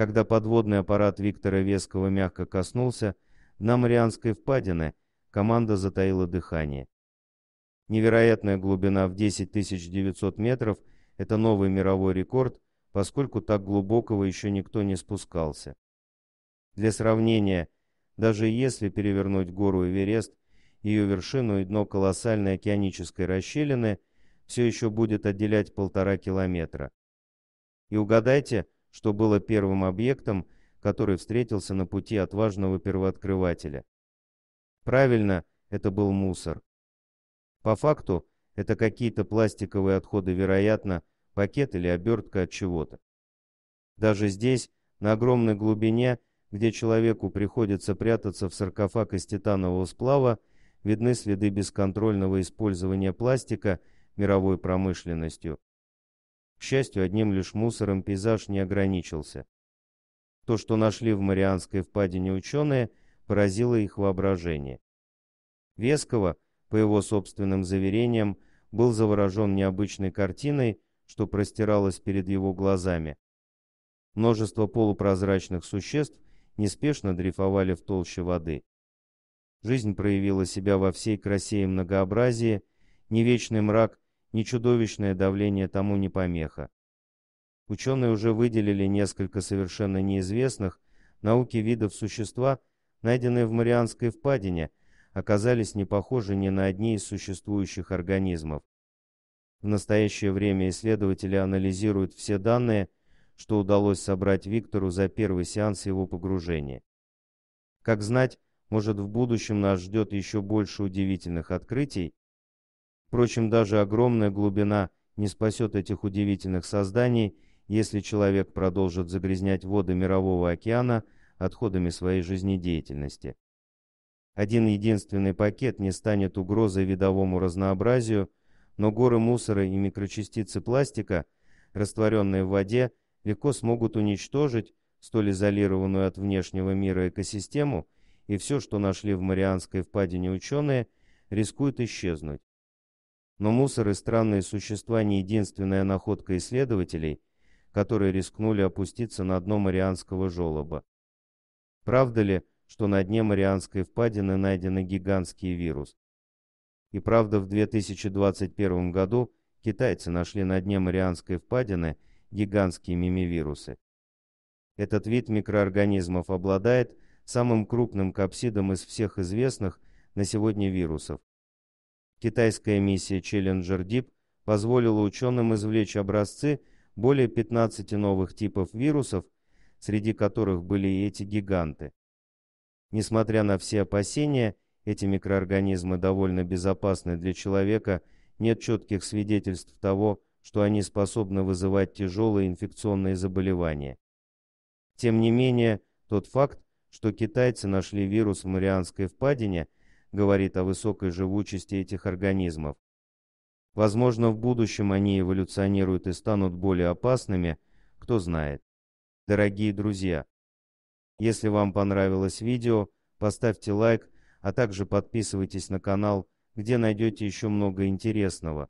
Когда подводный аппарат Виктора Вескова мягко коснулся на Марианской впадины, команда затаила дыхание. Невероятная глубина в 10 900 метров – это новый мировой рекорд, поскольку так глубокого еще никто не спускался. Для сравнения, даже если перевернуть гору Эверест, ее вершину и дно колоссальной океанической расщелины все еще будет отделять полтора километра. И угадайте, что было первым объектом, который встретился на пути отважного первооткрывателя. Правильно, это был мусор. По факту, это какие-то пластиковые отходы, вероятно, пакет или обертка от чего-то. Даже здесь, на огромной глубине, где человеку приходится прятаться в саркофаг из титанового сплава, видны следы бесконтрольного использования пластика мировой промышленностью. К счастью, одним лишь мусором пейзаж не ограничился. То, что нашли в Марианской впадине ученые, поразило их воображение. Вескова, по его собственным заверениям, был заворожен необычной картиной, что простиралось перед его глазами. Множество полупрозрачных существ неспешно дрейфовали в толще воды. Жизнь проявила себя во всей красе и многообразии, не вечный мрак ни чудовищное давление тому не помеха. Ученые уже выделили несколько совершенно неизвестных науке видов существа, найденные в Марианской впадине, оказались не похожи ни на одни из существующих организмов. В настоящее время исследователи анализируют все данные, что удалось собрать Виктору за первый сеанс его погружения. Как знать, может в будущем нас ждет еще больше удивительных открытий, Впрочем, даже огромная глубина не спасет этих удивительных созданий, если человек продолжит загрязнять воды Мирового океана отходами своей жизнедеятельности. Один единственный пакет не станет угрозой видовому разнообразию, но горы мусора и микрочастицы пластика, растворенные в воде, легко смогут уничтожить столь изолированную от внешнего мира экосистему, и все, что нашли в Марианской впадине ученые, рискует исчезнуть. Но мусор и странные существа не единственная находка исследователей, которые рискнули опуститься на дно Марианского желоба. Правда ли, что на дне Марианской впадины найден гигантский вирус? И правда, в 2021 году китайцы нашли на дне Марианской впадины гигантские мимивирусы. Этот вид микроорганизмов обладает самым крупным капсидом из всех известных на сегодня вирусов Китайская миссия Challenger Deep позволила ученым извлечь образцы более 15 новых типов вирусов, среди которых были и эти гиганты. Несмотря на все опасения, эти микроорганизмы довольно безопасны для человека, нет четких свидетельств того, что они способны вызывать тяжелые инфекционные заболевания. Тем не менее, тот факт, что китайцы нашли вирус в Марианской впадине – говорит о высокой живучести этих организмов. Возможно, в будущем они эволюционируют и станут более опасными, кто знает. Дорогие друзья, если вам понравилось видео, поставьте лайк, а также подписывайтесь на канал, где найдете еще много интересного.